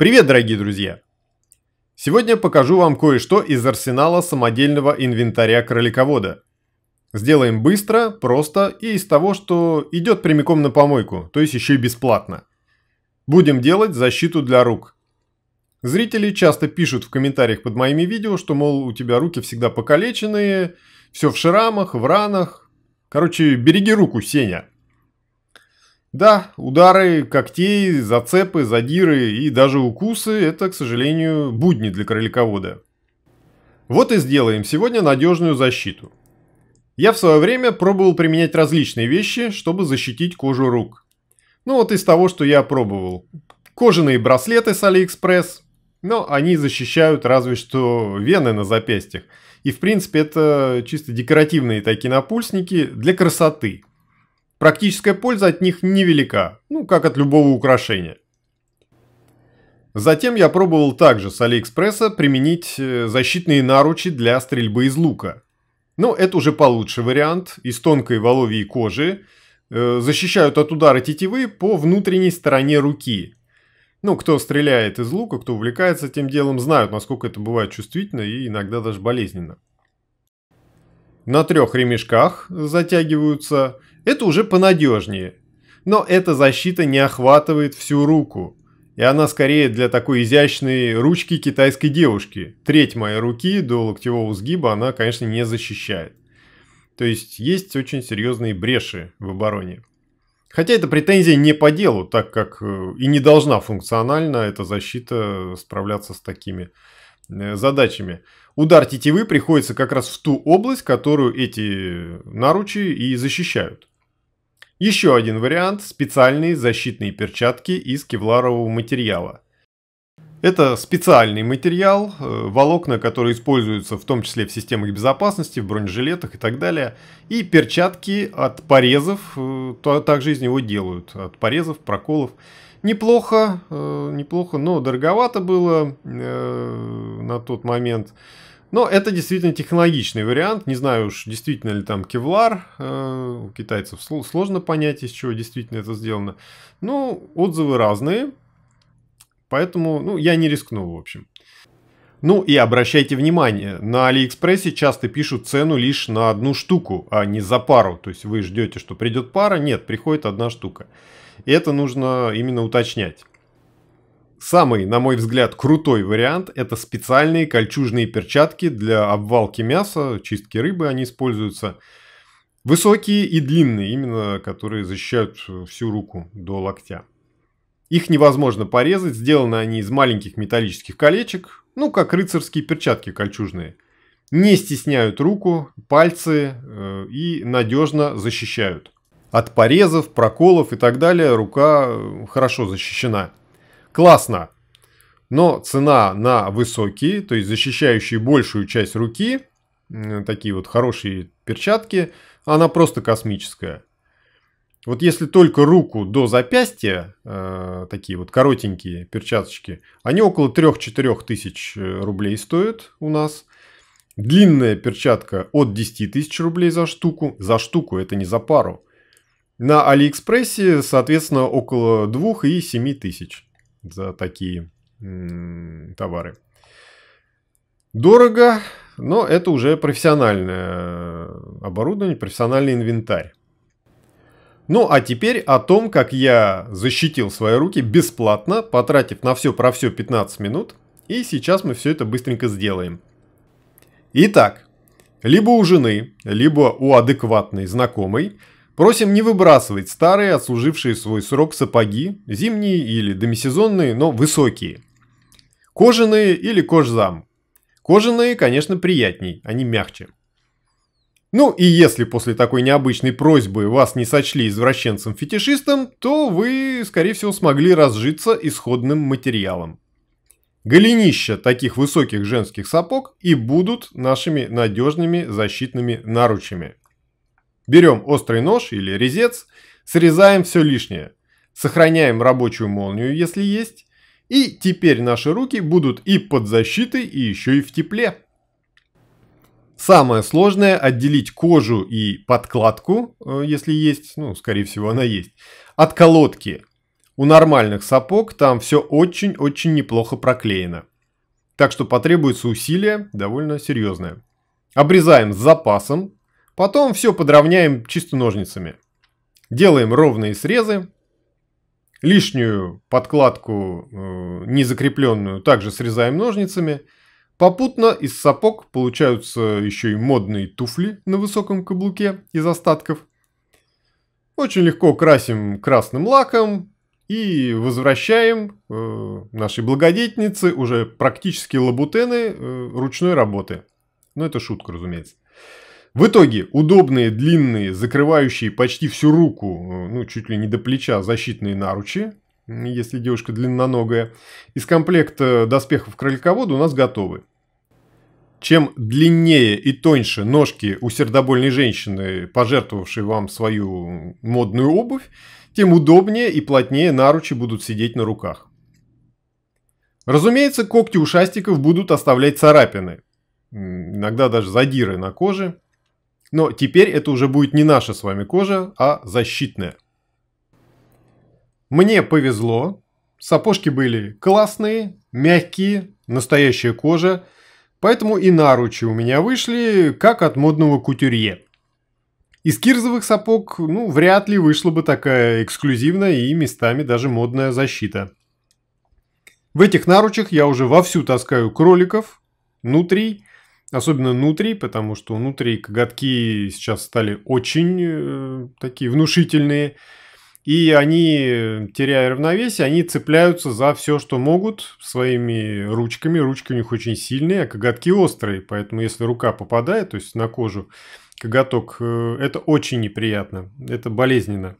Привет, дорогие друзья! Сегодня покажу вам кое-что из арсенала самодельного инвентаря кроликовода. Сделаем быстро, просто и из того, что идет прямиком на помойку, то есть еще и бесплатно. Будем делать защиту для рук. Зрители часто пишут в комментариях под моими видео, что, мол, у тебя руки всегда покалеченные, все в шрамах, в ранах. Короче, береги руку, Сеня. Да, удары, когтей, зацепы, задиры и даже укусы – это, к сожалению, будни для кроликовода. Вот и сделаем сегодня надежную защиту. Я в свое время пробовал применять различные вещи, чтобы защитить кожу рук. Ну вот из того, что я пробовал. Кожаные браслеты с Алиэкспресс, но они защищают разве что вены на запястьях. И в принципе это чисто декоративные такие напульсники для красоты – Практическая польза от них невелика, ну как от любого украшения. Затем я пробовал также с Алиэкспресса применить э, защитные наручи для стрельбы из лука. Но ну, это уже получше вариант, из тонкой воловьей кожи, э, защищают от удара тетивы по внутренней стороне руки. Ну, кто стреляет из лука, кто увлекается этим делом, знают, насколько это бывает чувствительно и иногда даже болезненно на трех ремешках затягиваются, это уже понадежнее. Но эта защита не охватывает всю руку, и она скорее для такой изящной ручки китайской девушки. Треть моей руки до локтевого сгиба она, конечно, не защищает. То есть есть очень серьезные бреши в обороне. Хотя эта претензия не по делу, так как э, и не должна функционально эта защита справляться с такими Э, задачами. Удар тетивы приходится как раз в ту область, которую эти наручи и защищают. Еще один вариант – специальные защитные перчатки из кевларового материала. Это специальный материал, э, волокна, которые используются в том числе в системах безопасности, в бронежилетах и так далее. И перчатки от порезов, э, также из него делают, от порезов, проколов неплохо, э, неплохо, но дороговато было э, на тот момент. Но это действительно технологичный вариант. Не знаю уж, действительно ли там кевлар. Э, у китайцев сложно понять, из чего действительно это сделано. Ну отзывы разные. Поэтому ну, я не рискнул, в общем. Ну и обращайте внимание, на Алиэкспрессе часто пишут цену лишь на одну штуку, а не за пару. То есть вы ждете, что придет пара, нет, приходит одна штука. И это нужно именно уточнять. Самый, на мой взгляд, крутой вариант – это специальные кольчужные перчатки для обвалки мяса, чистки рыбы они используются. Высокие и длинные, именно которые защищают всю руку до локтя. Их невозможно порезать, сделаны они из маленьких металлических колечек, ну, как рыцарские перчатки кольчужные. Не стесняют руку, пальцы э, и надежно защищают. От порезов, проколов и так далее рука э, хорошо защищена. Классно! Но цена на высокие, то есть защищающие большую часть руки, э, такие вот хорошие перчатки, она просто космическая. Вот если только руку до запястья, э, такие вот коротенькие перчаточки, они около 3-4 тысяч э, рублей стоят у нас. Длинная перчатка от 10 тысяч рублей за штуку. За штуку, это не за пару. На Алиэкспрессе, соответственно, около 2 и 7 тысяч за такие м -м, товары. Дорого, но это уже профессиональное э, оборудование, профессиональный инвентарь. Ну а теперь о том, как я защитил свои руки бесплатно, потратив на все про все 15 минут. И сейчас мы все это быстренько сделаем. Итак, либо у жены, либо у адекватной знакомой просим не выбрасывать старые, отслужившие свой срок сапоги, зимние или демисезонные, но высокие. Кожаные или кожзам. Кожаные, конечно, приятней, они мягче. Ну и если после такой необычной просьбы вас не сочли извращенцем-фетишистом, то вы, скорее всего, смогли разжиться исходным материалом. Голенища таких высоких женских сапог и будут нашими надежными защитными наручами. Берем острый нож или резец, срезаем все лишнее, сохраняем рабочую молнию, если есть, и теперь наши руки будут и под защитой, и еще и в тепле. Самое сложное – отделить кожу и подкладку, э, если есть, ну, скорее всего, она есть, от колодки. У нормальных сапог там все очень-очень неплохо проклеено. Так что потребуется усилие довольно серьезное. Обрезаем с запасом, потом все подровняем чисто ножницами. Делаем ровные срезы, лишнюю подкладку э, незакрепленную также срезаем ножницами – Попутно из сапог получаются еще и модные туфли на высоком каблуке из остатков. Очень легко красим красным лаком и возвращаем э, нашей благодетнице уже практически лабутены э, ручной работы. Но ну, это шутка, разумеется. В итоге удобные, длинные, закрывающие почти всю руку, э, ну чуть ли не до плеча, защитные наручи, если девушка длинноногая, из комплекта доспехов кроликовода у нас готовы чем длиннее и тоньше ножки у сердобольной женщины, пожертвовавшей вам свою модную обувь, тем удобнее и плотнее наручи будут сидеть на руках. Разумеется, когти ушастиков будут оставлять царапины, иногда даже задиры на коже, но теперь это уже будет не наша с вами кожа, а защитная. Мне повезло, сапожки были классные, мягкие, настоящая кожа – Поэтому и наручи у меня вышли, как от модного кутюрье. Из кирзовых сапог, ну, вряд ли вышла бы такая эксклюзивная и местами даже модная защита. В этих наручах я уже вовсю таскаю кроликов, нутрий, особенно нутрий, потому что нутрий коготки сейчас стали очень э, такие внушительные – и они, теряя равновесие, они цепляются за все, что могут своими ручками. Ручки у них очень сильные, а коготки острые. Поэтому если рука попадает, то есть на кожу, коготок, э, это очень неприятно. Это болезненно.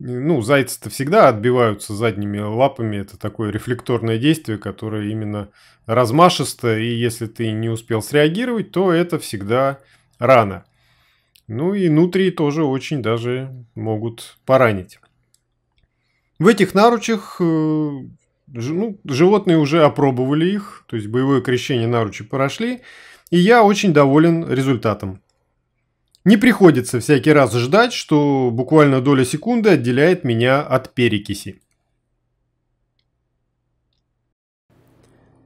Ну, зайцы-то всегда отбиваются задними лапами. Это такое рефлекторное действие, которое именно размашисто. И если ты не успел среагировать, то это всегда рано. Ну и нутрии тоже очень даже могут поранить. В этих наручах э, ну, животные уже опробовали их, то есть боевое крещение наручи прошли, и я очень доволен результатом. Не приходится всякий раз ждать, что буквально доля секунды отделяет меня от перекиси.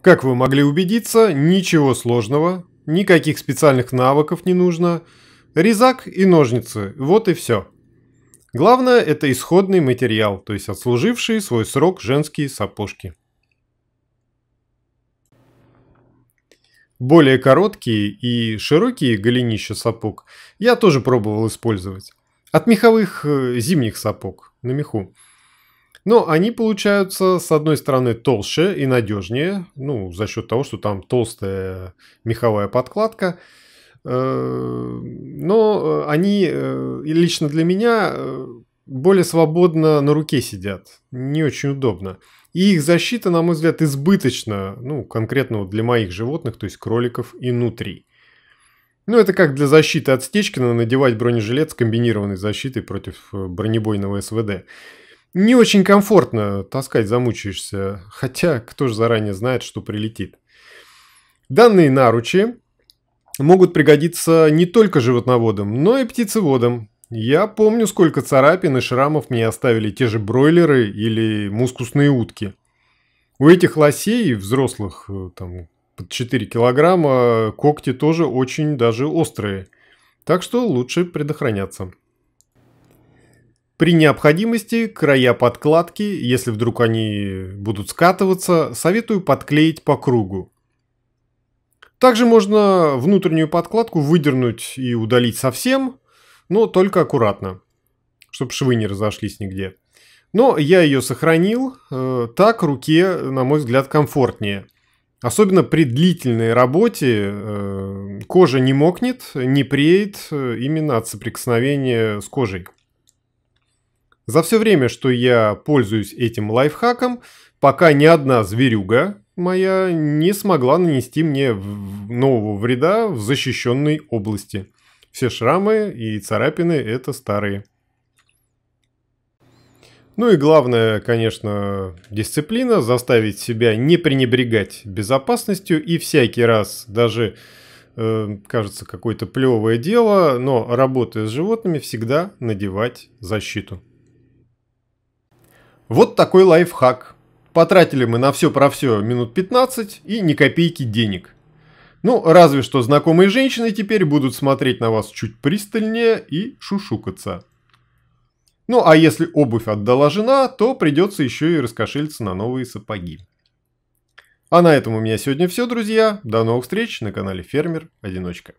Как вы могли убедиться, ничего сложного, никаких специальных навыков не нужно – Резак и ножницы, вот и все. Главное – это исходный материал, то есть отслужившие свой срок женские сапожки. Более короткие и широкие голенища сапог я тоже пробовал использовать. От меховых э, зимних сапог на меху. Но они получаются, с одной стороны, толще и надежнее, ну, за счет того, что там толстая меховая подкладка – Э, но э, они э, лично для меня более свободно на руке сидят. Не очень удобно. И их защита, на мой взгляд, избыточна, ну, конкретно вот для моих животных, то есть кроликов и нутри. Ну, это как для защиты от стечки Стечкина надевать бронежилет с комбинированной защитой против бронебойного СВД. Не очень комфортно таскать, замучаешься, хотя кто же заранее знает, что прилетит. Данные наручи могут пригодиться не только животноводам, но и птицеводам. Я помню, сколько царапин и шрамов мне оставили те же бройлеры или мускусные утки. У этих лосей, взрослых, э, там, под 4 килограмма, когти тоже очень даже острые. Так что лучше предохраняться. При необходимости края подкладки, если вдруг они будут скатываться, советую подклеить по кругу. Также можно внутреннюю подкладку выдернуть и удалить совсем, но только аккуратно, чтобы швы не разошлись нигде. Но я ее сохранил, э, так руке, на мой взгляд, комфортнее. Особенно при длительной работе э, кожа не мокнет, не преет э, именно от соприкосновения с кожей. За все время, что я пользуюсь этим лайфхаком, пока ни одна зверюга, моя не смогла нанести мне нового вреда в защищенной области. Все шрамы и царапины – это старые. Ну и главное, конечно, дисциплина, заставить себя не пренебрегать безопасностью и всякий раз, даже э, кажется какое-то плевое дело, но работая с животными, всегда надевать защиту. Вот такой лайфхак – Потратили мы на все про все минут 15 и ни копейки денег. Ну, разве что знакомые женщины теперь будут смотреть на вас чуть пристальнее и шушукаться. Ну, а если обувь отдала жена, то придется еще и раскошелиться на новые сапоги. А на этом у меня сегодня все, друзья. До новых встреч на канале Фермер Одиночка.